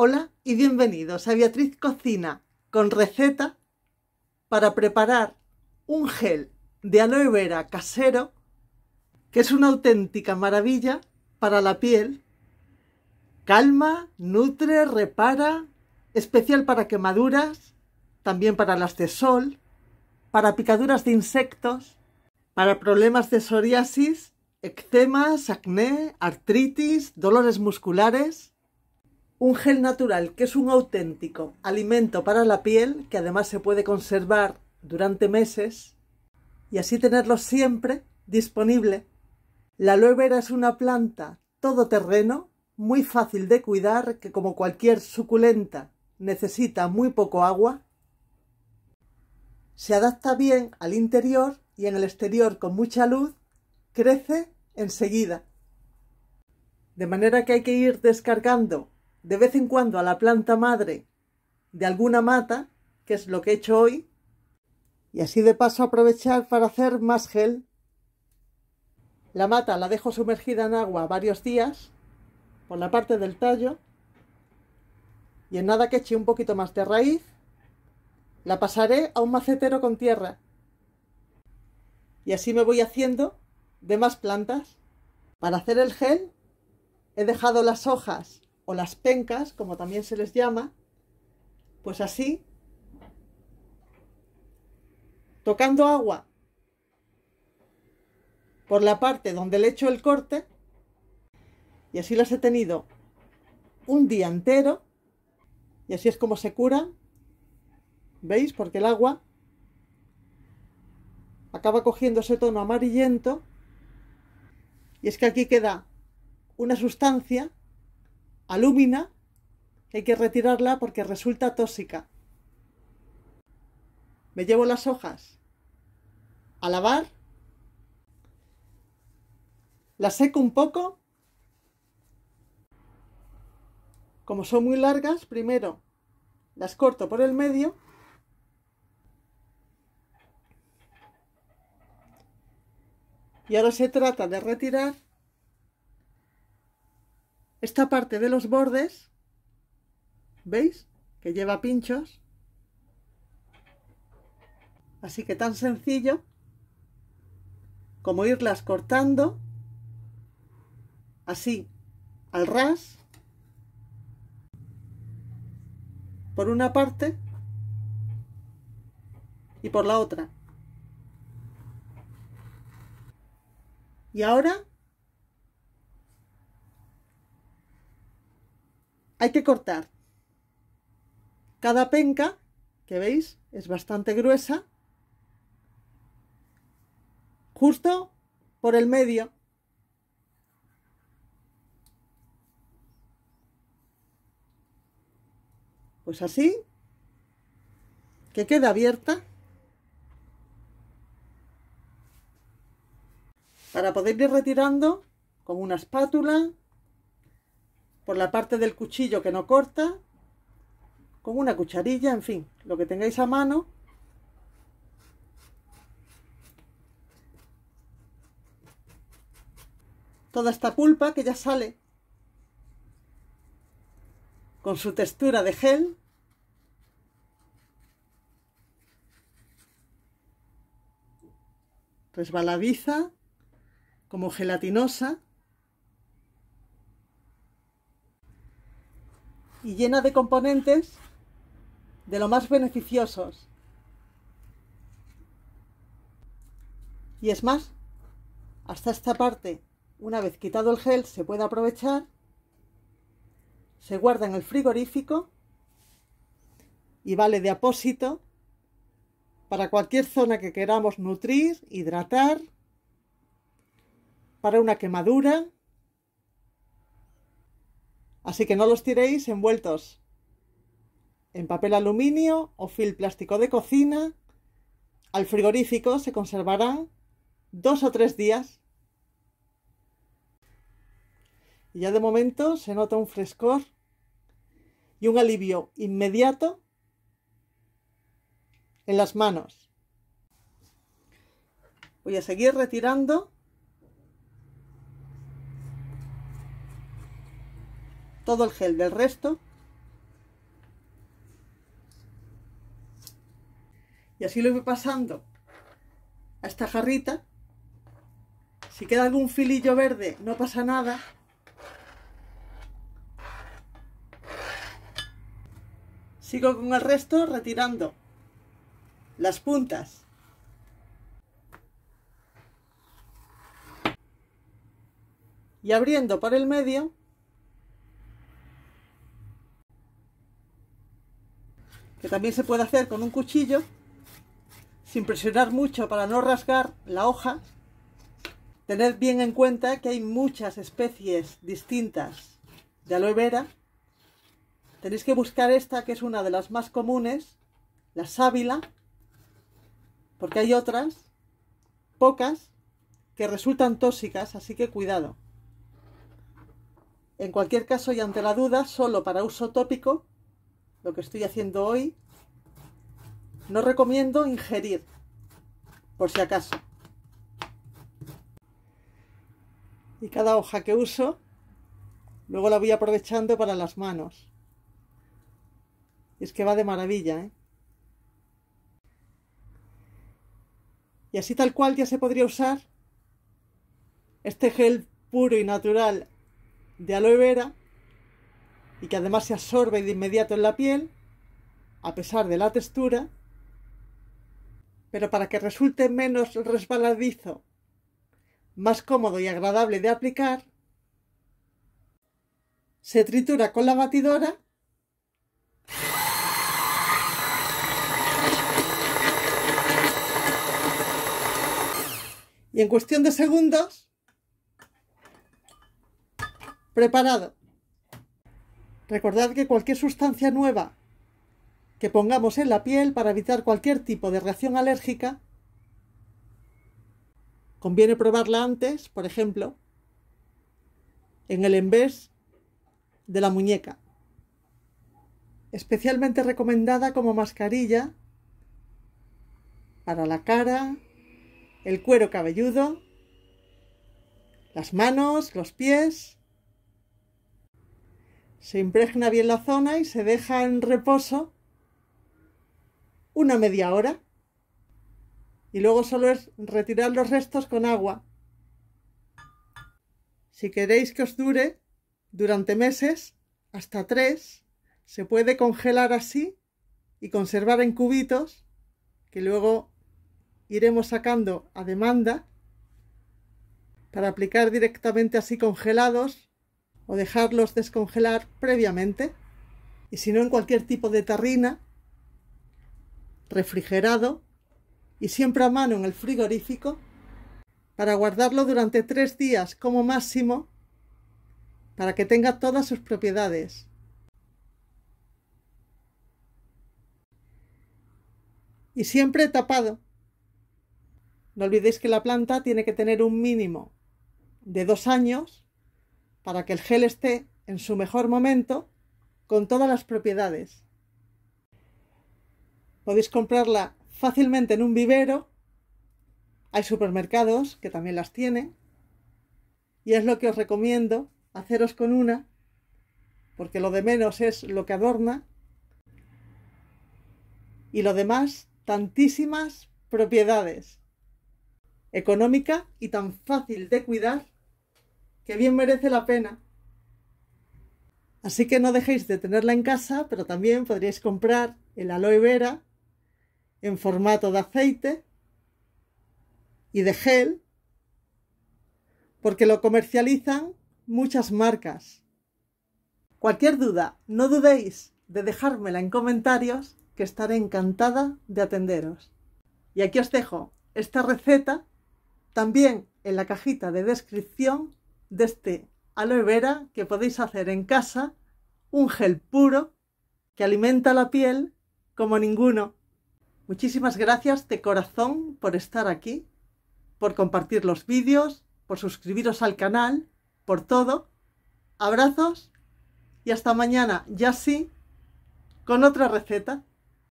Hola y bienvenidos a Beatriz Cocina con receta para preparar un gel de aloe vera casero que es una auténtica maravilla para la piel. Calma, nutre, repara, especial para quemaduras, también para las de sol, para picaduras de insectos, para problemas de psoriasis, eczemas, acné, artritis, dolores musculares un gel natural que es un auténtico alimento para la piel que además se puede conservar durante meses y así tenerlo siempre disponible. La aloe vera es una planta todoterreno, muy fácil de cuidar, que como cualquier suculenta necesita muy poco agua. Se adapta bien al interior y en el exterior con mucha luz, crece enseguida. De manera que hay que ir descargando de vez en cuando a la planta madre de alguna mata, que es lo que he hecho hoy, y así de paso aprovechar para hacer más gel. La mata la dejo sumergida en agua varios días por la parte del tallo y en nada que eche un poquito más de raíz, la pasaré a un macetero con tierra. Y así me voy haciendo de más plantas. Para hacer el gel he dejado las hojas o las pencas, como también se les llama, pues así, tocando agua por la parte donde le he hecho el corte, y así las he tenido un día entero, y así es como se curan, ¿veis? Porque el agua acaba cogiendo ese tono amarillento, y es que aquí queda una sustancia alúmina, hay que retirarla porque resulta tóxica. Me llevo las hojas a lavar, las seco un poco. Como son muy largas, primero las corto por el medio y ahora se trata de retirar esta parte de los bordes, ¿veis? Que lleva pinchos. Así que tan sencillo como irlas cortando así al ras por una parte y por la otra. Y ahora hay que cortar. Cada penca, que veis, es bastante gruesa, justo por el medio. Pues así, que queda abierta. Para poder ir retirando con una espátula por la parte del cuchillo que no corta, con una cucharilla, en fin, lo que tengáis a mano. Toda esta pulpa que ya sale con su textura de gel. Resbaladiza, como gelatinosa. y llena de componentes de lo más beneficiosos. Y es más, hasta esta parte, una vez quitado el gel, se puede aprovechar, se guarda en el frigorífico y vale de apósito para cualquier zona que queramos nutrir, hidratar, para una quemadura, Así que no los tiréis envueltos en papel aluminio o film plástico de cocina. Al frigorífico se conservarán dos o tres días. Y ya de momento se nota un frescor y un alivio inmediato en las manos. Voy a seguir retirando todo el gel del resto. Y así lo voy pasando a esta jarrita. Si queda algún filillo verde, no pasa nada. Sigo con el resto retirando las puntas. Y abriendo por el medio que también se puede hacer con un cuchillo, sin presionar mucho para no rasgar la hoja. Tened bien en cuenta que hay muchas especies distintas de aloe vera. Tenéis que buscar esta, que es una de las más comunes, la sábila, porque hay otras, pocas, que resultan tóxicas, así que cuidado. En cualquier caso y ante la duda, solo para uso tópico, lo que estoy haciendo hoy, no recomiendo ingerir, por si acaso. Y cada hoja que uso, luego la voy aprovechando para las manos. Y es que va de maravilla, ¿eh? Y así tal cual ya se podría usar este gel puro y natural de aloe vera y que además se absorbe de inmediato en la piel, a pesar de la textura, pero para que resulte menos resbaladizo, más cómodo y agradable de aplicar, se tritura con la batidora y en cuestión de segundos, preparado. Recordad que cualquier sustancia nueva que pongamos en la piel para evitar cualquier tipo de reacción alérgica, conviene probarla antes, por ejemplo, en el envés de la muñeca. Especialmente recomendada como mascarilla para la cara, el cuero cabelludo, las manos, los pies se impregna bien la zona y se deja en reposo una media hora. Y luego solo es retirar los restos con agua. Si queréis que os dure durante meses, hasta tres, se puede congelar así y conservar en cubitos que luego iremos sacando a demanda para aplicar directamente así congelados o dejarlos descongelar previamente y si no en cualquier tipo de tarrina, refrigerado y siempre a mano en el frigorífico para guardarlo durante tres días como máximo para que tenga todas sus propiedades. Y siempre tapado. No olvidéis que la planta tiene que tener un mínimo de dos años para que el gel esté en su mejor momento con todas las propiedades. Podéis comprarla fácilmente en un vivero, hay supermercados que también las tienen, y es lo que os recomiendo, haceros con una, porque lo de menos es lo que adorna, y lo demás, tantísimas propiedades, económica y tan fácil de cuidar que bien merece la pena. Así que no dejéis de tenerla en casa, pero también podríais comprar el aloe vera en formato de aceite y de gel, porque lo comercializan muchas marcas. Cualquier duda, no dudéis de dejármela en comentarios, que estaré encantada de atenderos. Y aquí os dejo esta receta, también en la cajita de descripción de este aloe vera que podéis hacer en casa, un gel puro que alimenta la piel como ninguno. Muchísimas gracias de corazón por estar aquí, por compartir los vídeos, por suscribiros al canal, por todo. Abrazos y hasta mañana, ya sí, con otra receta.